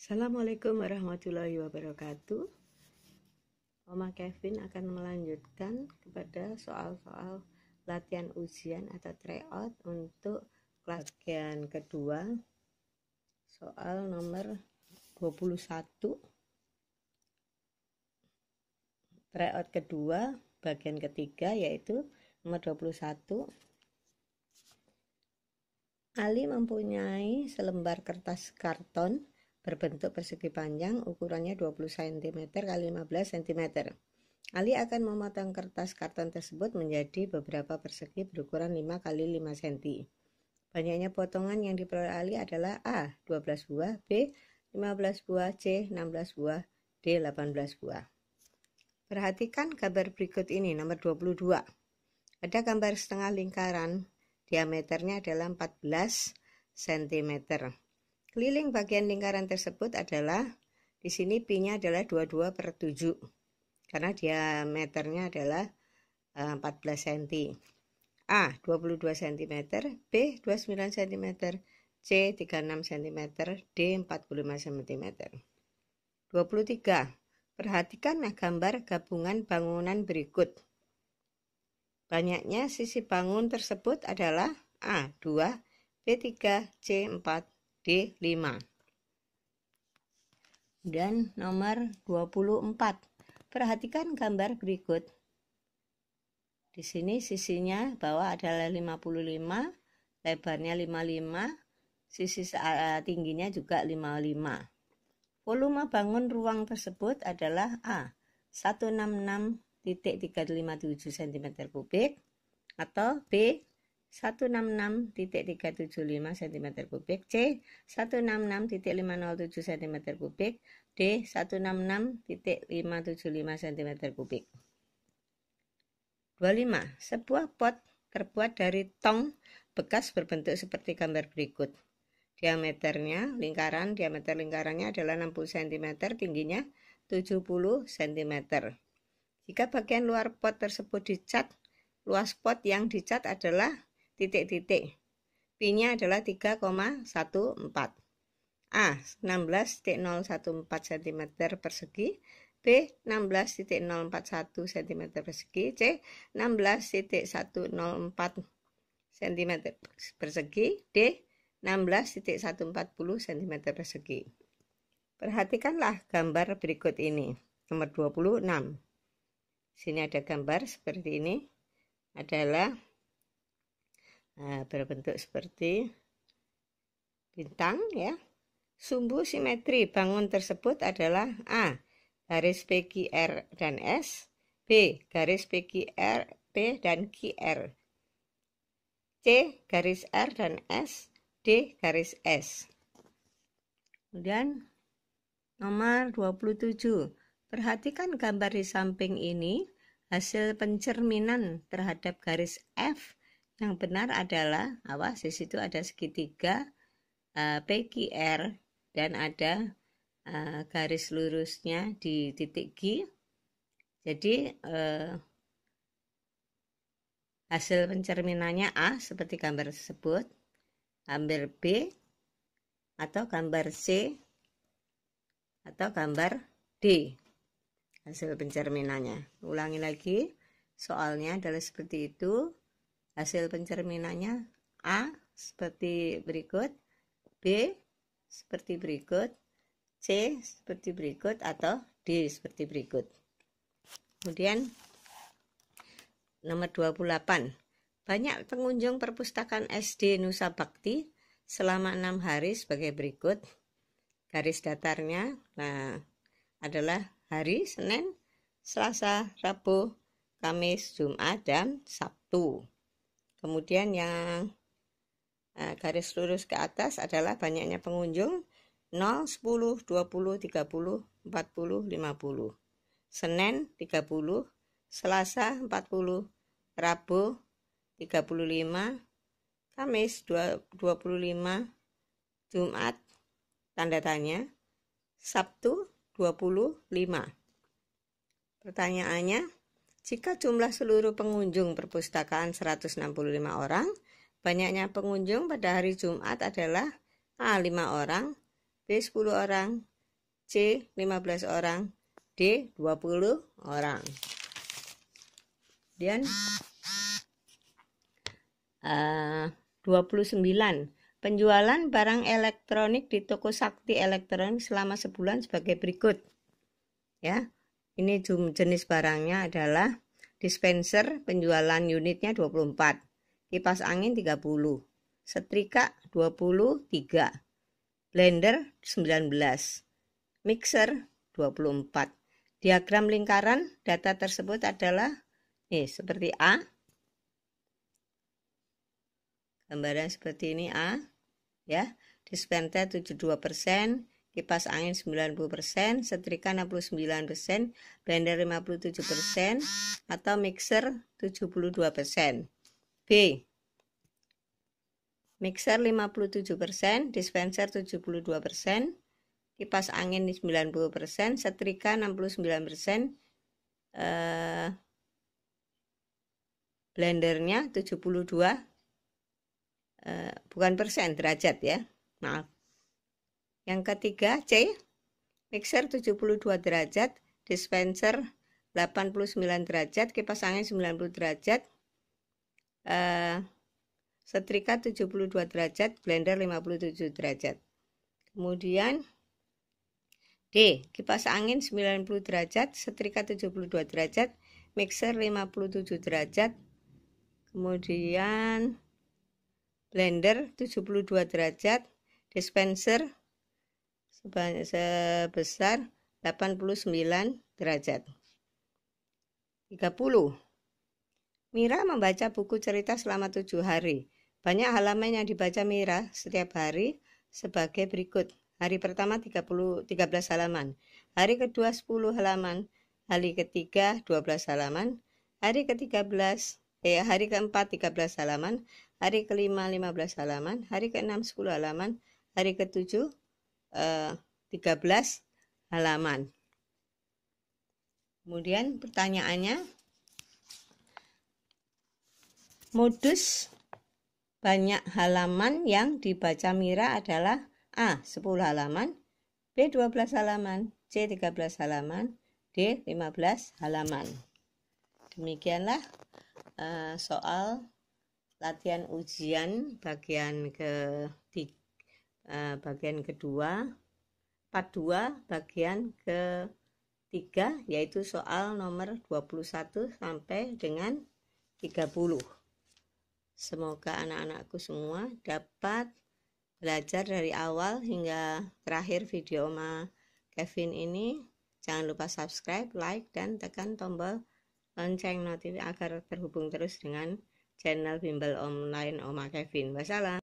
Assalamualaikum warahmatullahi wabarakatuh. Oma Kevin akan melanjutkan kepada soal-soal latihan ujian atau tryout untuk latihan kedua. Soal nomor 21. Tryout kedua bagian ketiga yaitu nomor 21 Ali mempunyai selembar kertas karton berbentuk persegi panjang ukurannya 20 cm x 15 cm. Ali akan memotong kertas karton tersebut menjadi beberapa persegi berukuran 5 x 5 cm. Banyaknya potongan yang diperoleh Ali adalah A. 12 buah, B. 15 buah, C. 16 buah, D. 18 buah. Perhatikan gambar berikut ini, nomor 22. Ada gambar setengah lingkaran, diameternya adalah 14 cm. Keliling bagian lingkaran tersebut adalah di sini pinya nya adalah 22 per 7 karena diameternya adalah 14 eh, cm. A 22 cm, B 29 cm, C 36 cm, D 45 cm. 23. Perhatikanlah gambar gabungan bangunan berikut. Banyaknya sisi bangun tersebut adalah A2, B3, C4, D5 dan nomor 24. Perhatikan gambar berikut. Di sini sisinya bawah adalah 55, lebarnya 55, sisi eh, tingginya juga 55. Volume bangun ruang tersebut adalah A 166.3557 cm3 atau B 166.375 cm3, C 166.507 cm3, D 166.575 cm3. 25. Sebuah pot terbuat dari tong bekas berbentuk seperti gambar berikut. Diameternya, lingkaran, diameter lingkarannya adalah 60 cm, tingginya 70 cm. Jika bagian luar pot tersebut dicat, luas pot yang dicat adalah titik-titik. Pi-nya adalah 3,14. A 16.014 cm persegi, B 16.041 cm persegi, C 16.104 cm persegi, D 16.140 cm persegi. Perhatikanlah gambar berikut ini. Nomor 26. Sini ada gambar seperti ini. Adalah Nah, berbentuk seperti bintang ya sumbu simetri bangun tersebut adalah a garis PQR dan S b garis PQR P dan QR c garis R dan S d garis S kemudian nomor 27 perhatikan gambar di samping ini hasil pencerminan terhadap garis F yang benar adalah, awas di situ ada segitiga uh, eh, PQR dan ada uh, garis lurusnya di titik G. Jadi uh, hasil pencerminannya A seperti gambar tersebut, gambar B atau gambar C atau gambar D hasil pencerminannya. Ulangi lagi, soalnya adalah seperti itu. Hasil pencerminannya A seperti berikut, B seperti berikut, C seperti berikut, atau D seperti berikut. Kemudian nomor 28. Banyak pengunjung perpustakaan SD Nusa Bakti selama enam hari sebagai berikut. Garis datarnya nah, adalah hari Senin, Selasa, Rabu, Kamis, Jumat, dan Sabtu. Kemudian yang eh, garis lurus ke atas adalah banyaknya pengunjung 0, 10, 20, 30, 40, 50. Senin 30, Selasa 40, Rabu 35, Kamis 25, Jumat tanda tanya, Sabtu 25. Pertanyaannya, jika jumlah seluruh pengunjung perpustakaan 165 orang, banyaknya pengunjung pada hari Jumat adalah A. 5 orang, B. 10 orang, C. 15 orang, D. 20 orang. Kemudian uh, 29. Penjualan barang elektronik di toko Sakti Elektronik selama sebulan sebagai berikut. Ya. Ini jenis barangnya adalah dispenser penjualan unitnya 24, kipas angin 30, setrika 23, blender 19, mixer 24. Diagram lingkaran data tersebut adalah nih seperti A. Gambaran seperti ini A ya. Dispenser 72%, kipas angin 90%, setrika 69%, blender 57%, atau mixer 72%. B. Mixer 57%, dispenser 72%, kipas angin 90%, setrika 69%, eh, blendernya 72 eh, bukan persen derajat ya. Maaf. Yang ketiga C. Mixer 72 derajat, dispenser 89 derajat, kipas angin 90 derajat, eh, setrika 72 derajat, blender 57 derajat. Kemudian D. Kipas angin 90 derajat, setrika 72 derajat, mixer 57 derajat, kemudian blender 72 derajat, dispenser sebesar 89 derajat. 30. Mira membaca buku cerita selama tujuh hari. Banyak halaman yang dibaca Mira setiap hari sebagai berikut. Hari pertama 30, 13 halaman, hari kedua 10 halaman, hari ketiga 12 halaman, hari ke-13 eh hari keempat 13 halaman, hari kelima 15 halaman, hari keenam 10 halaman, hari ketujuh 13 eh, halaman. Kemudian pertanyaannya modus banyak halaman yang dibaca Mira adalah A 10 halaman, B 12 halaman, C 13 halaman, D 15 halaman. Demikianlah uh, soal latihan ujian bagian ketiga. Eh, bagian kedua part 2 bagian ketiga yaitu soal nomor 21 sampai dengan 30 semoga anak-anakku semua dapat belajar dari awal hingga terakhir video Oma Kevin ini jangan lupa subscribe, like, dan tekan tombol lonceng notif agar terhubung terus dengan channel bimbel online Oma Kevin. Wassalam.